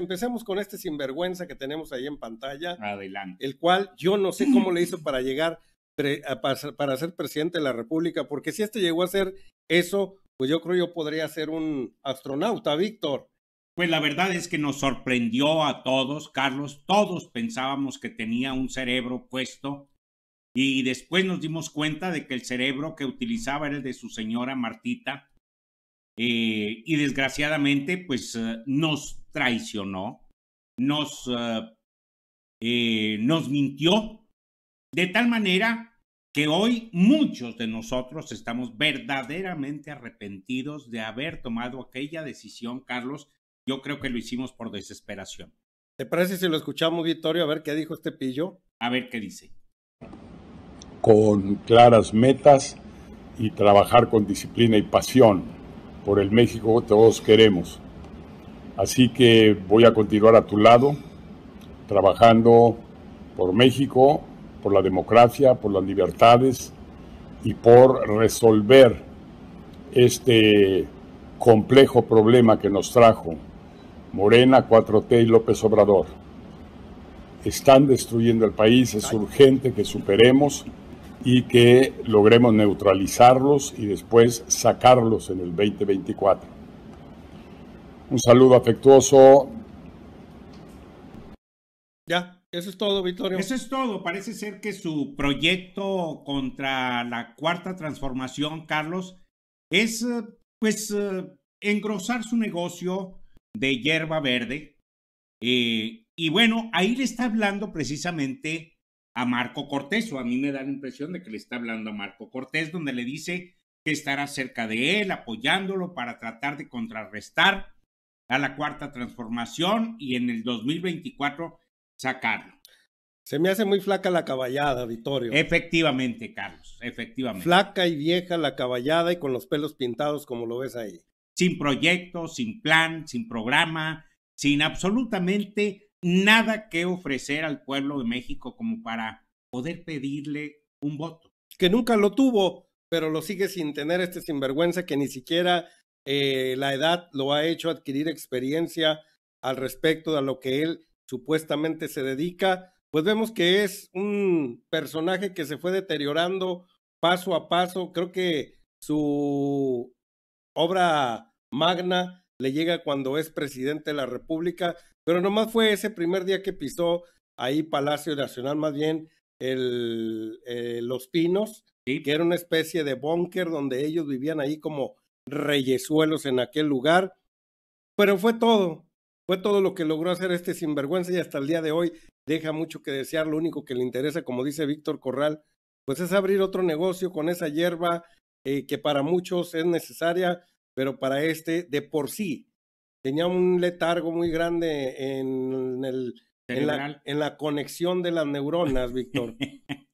empecemos con este sinvergüenza que tenemos ahí en pantalla. Adelante. El cual yo no sé cómo le hizo para llegar para ser presidente de la República, porque si este llegó a ser eso, pues yo creo yo podría ser un astronauta, Víctor. Pues la verdad es que nos sorprendió a todos, Carlos. Todos pensábamos que tenía un cerebro puesto y después nos dimos cuenta de que el cerebro que utilizaba era el de su señora Martita eh, y desgraciadamente pues eh, nos traicionó, nos, eh, nos mintió, de tal manera que hoy muchos de nosotros estamos verdaderamente arrepentidos de haber tomado aquella decisión, Carlos. Yo creo que lo hicimos por desesperación. ¿Te parece si lo escuchamos, Vittorio, a ver qué dijo este pillo? A ver qué dice. Con claras metas y trabajar con disciplina y pasión por el México que todos queremos. Así que voy a continuar a tu lado, trabajando por México, por la democracia, por las libertades y por resolver este complejo problema que nos trajo Morena, 4T y López Obrador. Están destruyendo el país, es urgente que superemos y que logremos neutralizarlos y después sacarlos en el 2024. Un saludo afectuoso. Ya, eso es todo, Victorio. Eso es todo. Parece ser que su proyecto contra la cuarta transformación, Carlos, es eh, pues eh, engrosar su negocio de hierba verde. Eh, y bueno, ahí le está hablando precisamente a Marco Cortés, o a mí me da la impresión de que le está hablando a Marco Cortés, donde le dice que estará cerca de él, apoyándolo para tratar de contrarrestar a la cuarta transformación y en el 2024 sacarlo. Se me hace muy flaca la caballada, Vittorio. Efectivamente, Carlos, efectivamente. Flaca y vieja la caballada y con los pelos pintados como lo ves ahí. Sin proyecto, sin plan, sin programa, sin absolutamente nada que ofrecer al pueblo de México como para poder pedirle un voto. Que nunca lo tuvo, pero lo sigue sin tener este sinvergüenza que ni siquiera eh, la edad lo ha hecho adquirir experiencia al respecto de lo que él supuestamente se dedica. Pues vemos que es un personaje que se fue deteriorando paso a paso. Creo que su obra magna le llega cuando es presidente de la República, pero nomás fue ese primer día que pisó ahí Palacio Nacional, más bien el, eh, Los Pinos, que era una especie de búnker donde ellos vivían ahí como reyesuelos en aquel lugar. Pero fue todo, fue todo lo que logró hacer este sinvergüenza y hasta el día de hoy deja mucho que desear. Lo único que le interesa, como dice Víctor Corral, pues es abrir otro negocio con esa hierba eh, que para muchos es necesaria, pero para este de por sí tenía un letargo muy grande en, en, la, conexión de las neuronas, Víctor.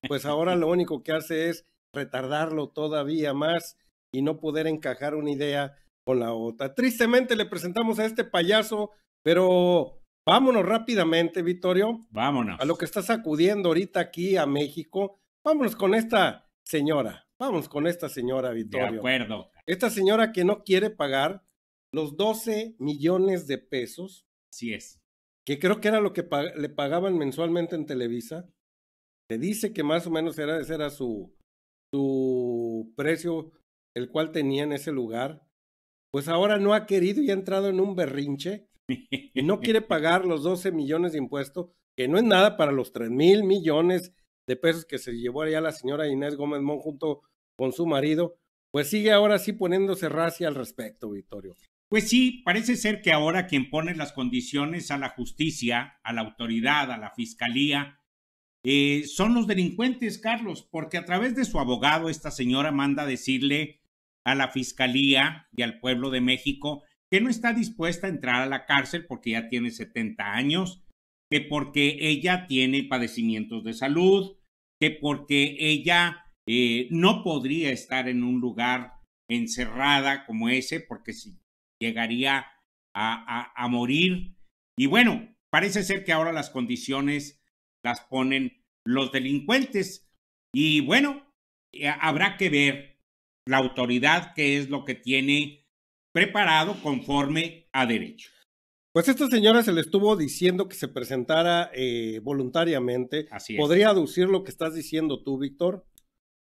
pues ahora lo único que hace es retardarlo todavía más y no poder encajar una idea con la otra. Tristemente le presentamos a este payaso, pero vámonos rápidamente, Vittorio. Vámonos. A lo que está sacudiendo ahorita aquí a México. Vámonos con esta señora. Vamos con esta señora, Vittorio. De acuerdo. Esta señora que no quiere pagar los 12 millones de pesos. Así es. Que creo que era lo que le pagaban mensualmente en Televisa. Le dice que más o menos era, ese su, su precio, el cual tenía en ese lugar. Pues ahora no ha querido y ha entrado en un berrinche. Y no quiere pagar los 12 millones de impuestos, que no es nada para los 3 mil millones de pesos que se llevó allá la señora Inés Gómez Mon junto con su marido, pues sigue ahora sí poniéndose racia al respecto, Victorio. Pues sí, parece ser que ahora quien pone las condiciones a la justicia, a la autoridad, a la fiscalía, eh, son los delincuentes, Carlos, porque a través de su abogado esta señora manda decirle a la fiscalía y al pueblo de México que no está dispuesta a entrar a la cárcel porque ya tiene 70 años, que porque ella tiene padecimientos de salud, que porque ella eh, no podría estar en un lugar encerrada como ese, porque si llegaría a, morir. Y bueno, parece ser que ahora las condiciones las ponen los delincuentes. Y bueno, eh, habrá que ver la autoridad qué es lo que tiene preparado conforme a derecho. Pues esta señora se le estuvo diciendo que se presentara eh, voluntariamente. Así es. Podría aducir lo que estás diciendo tú, Víctor,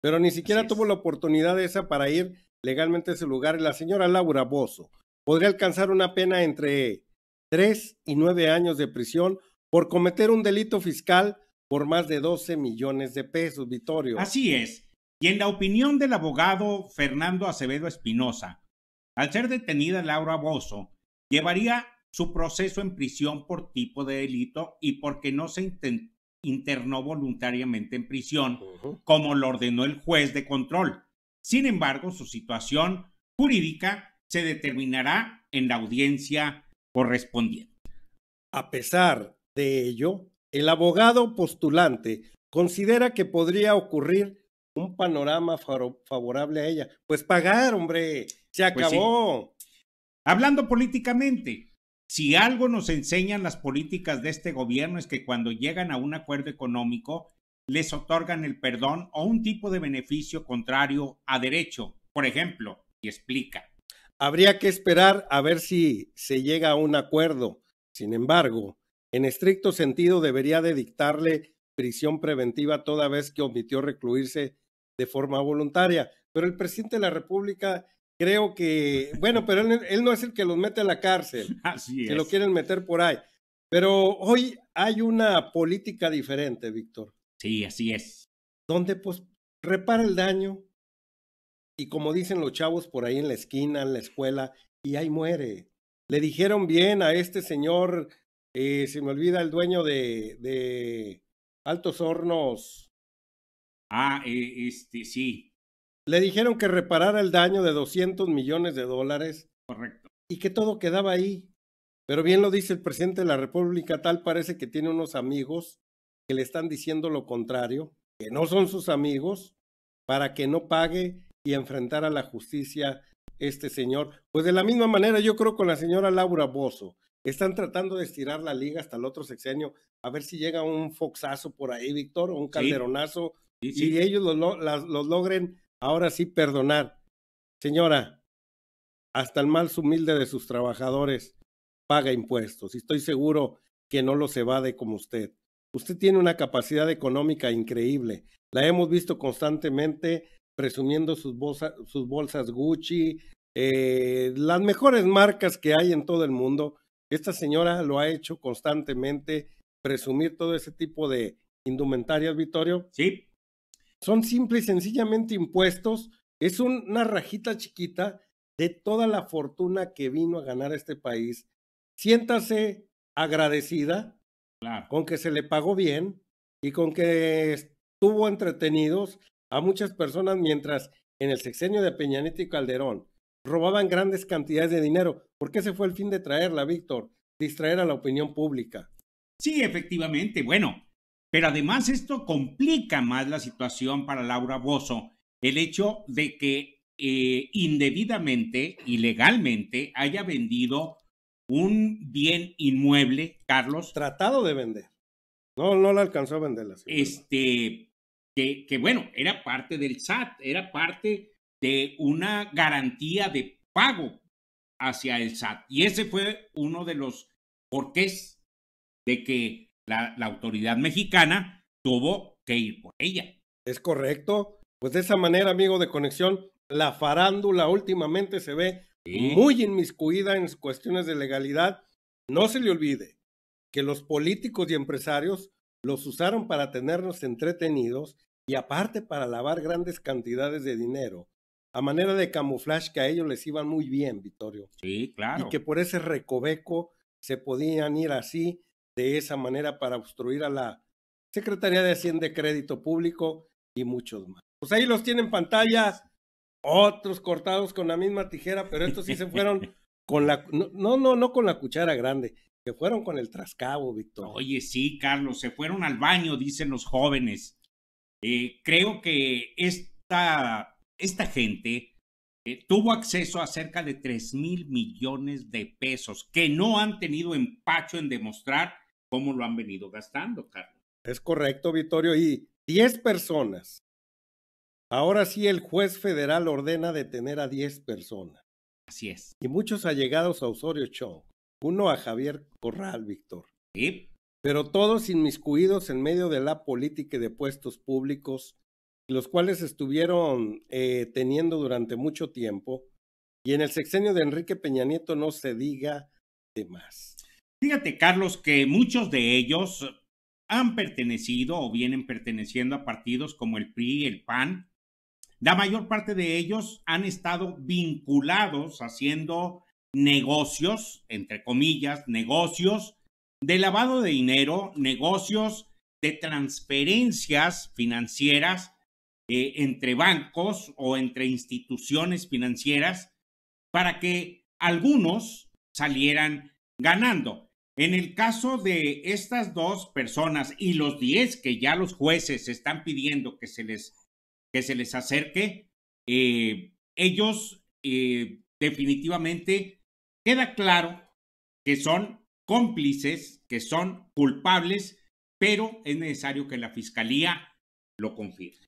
pero ni siquiera tuvo la oportunidad esa para ir legalmente a ese lugar. La señora Laura Bozo podría alcanzar una pena entre tres y nueve años de prisión por cometer un delito fiscal por más de 12 millones de pesos, Vitorio. Así es. Y en la opinión del abogado Fernando Acevedo Espinosa, al ser detenida Laura Bozo, llevaría su proceso en prisión por tipo de delito y porque no se internó voluntariamente en prisión, como lo ordenó el juez de control. Sin embargo, su situación jurídica se determinará en la audiencia correspondiente. A pesar de ello, el abogado postulante considera que podría ocurrir un panorama favorable a ella. Pues pagar, hombre, se pues acabó. Hablando políticamente, si algo nos enseñan las políticas de este gobierno es que cuando llegan a un acuerdo económico les otorgan el perdón o un tipo de beneficio contrario a derecho, por ejemplo, y explica. Habría que esperar a ver si se llega a un acuerdo. Sin embargo, en estricto sentido debería de dictarle prisión preventiva toda vez que omitió recluirse de forma voluntaria. Pero el presidente de la República creo que, bueno, pero él, no es el que los mete a la cárcel, Así es. que lo quieren meter por ahí. Pero hoy hay una política diferente, Víctor. Sí, así es. Donde pues repara el daño y como dicen los chavos por ahí en la esquina, en la escuela, y ahí muere. Le dijeron bien a este señor, eh, se me olvida el dueño de, de Altos Hornos. Ah, eh, este, sí. Le dijeron que reparara el daño de 200 millones de dólares. Correcto. Y que todo quedaba ahí. Pero bien lo dice el presidente de la República, tal parece que tiene unos amigos que le están diciendo lo contrario, que no son sus amigos, para que no pague y enfrentar a la justicia este señor. Pues de la misma manera, yo creo con la señora Laura Bozo. Están tratando de estirar la liga hasta el otro sexenio, a ver si llega un foxazo por ahí, Víctor, o un calderonazo, y ellos los logren ahora sí perdonar. Señora, hasta el más humilde de sus trabajadores paga impuestos y estoy seguro que no los evade como usted. Usted tiene una capacidad económica increíble. La hemos visto constantemente presumiendo sus, sus bolsas Gucci, eh, las mejores marcas que hay en todo el mundo. Esta señora lo ha hecho constantemente, presumir todo ese tipo de indumentarias, Vittorio. Sí. Son simples y sencillamente impuestos. Es una rajita chiquita de toda la fortuna que vino a ganar este país. Siéntase agradecida con que se le pagó bien y con que estuvo entretenidos a muchas personas mientras en el sexenio de Peña y Calderón robaban grandes cantidades de dinero. ¿Por qué se fue el fin de traerla, Víctor? Distraer a la opinión pública. Sí, efectivamente. Bueno, pero además esto complica más la situación para Laura Bozo, el hecho de que eh, indebidamente, ilegalmente, haya vendido un bien inmueble, Carlos. Tratado de vender. No, no la alcanzó a venderla. Este, que, que, bueno, era parte del SAT, era parte de una garantía de pago hacia el SAT. Y ese fue uno de los porqués de que la, autoridad mexicana tuvo que ir por ella. Es correcto. Pues de esa manera, amigo de conexión, la farándula últimamente se ve muy inmiscuida en cuestiones de legalidad. No se le olvide que los políticos y empresarios los usaron para tenernos entretenidos y aparte para lavar grandes cantidades de dinero, a manera de camuflaje que a ellos les iban muy bien, Vittorio. Sí, claro. Y que por ese recoveco se podían ir así de esa manera para obstruir a la Secretaría de Hacienda y Crédito Público y muchos más. Pues ahí los tienen pantallas, otros cortados con la misma tijera, pero estos sí se fueron con la, no, no, no con la cuchara grande, se fueron con el trascabo, Víctor. Oye, sí, Carlos, se fueron al baño, dicen los jóvenes. Eh, creo que esta, esta gente eh, tuvo acceso a cerca de 3 mil millones de pesos que no han tenido empacho en demostrar cómo lo han venido gastando, Carlos. Es correcto, Vittorio. Y 10 personas. Ahora sí, el juez federal ordena detener a 10 personas. Así es. Y muchos allegados a Osorio Chong. Uno a Javier Corral, Víctor. Sí. Pero todos inmiscuidos en medio de la política y de puestos públicos, los cuales estuvieron eh, teniendo durante mucho tiempo. Y en el sexenio de Enrique Peña Nieto no se diga de más. Fíjate, Carlos, que muchos de ellos han pertenecido o vienen perteneciendo a partidos como el PRI, el PAN. La mayor parte de ellos han estado vinculados haciendo negocios, entre comillas, negocios de lavado de dinero, negocios de transferencias financieras eh, entre bancos o entre instituciones financieras para que algunos salieran ganando. En el caso de estas dos personas y los 10 que ya los jueces están pidiendo que se les, que se les acerque, eh, ellos eh, definitivamente queda claro que son cómplices, que son culpables, pero es necesario que la fiscalía lo confirme.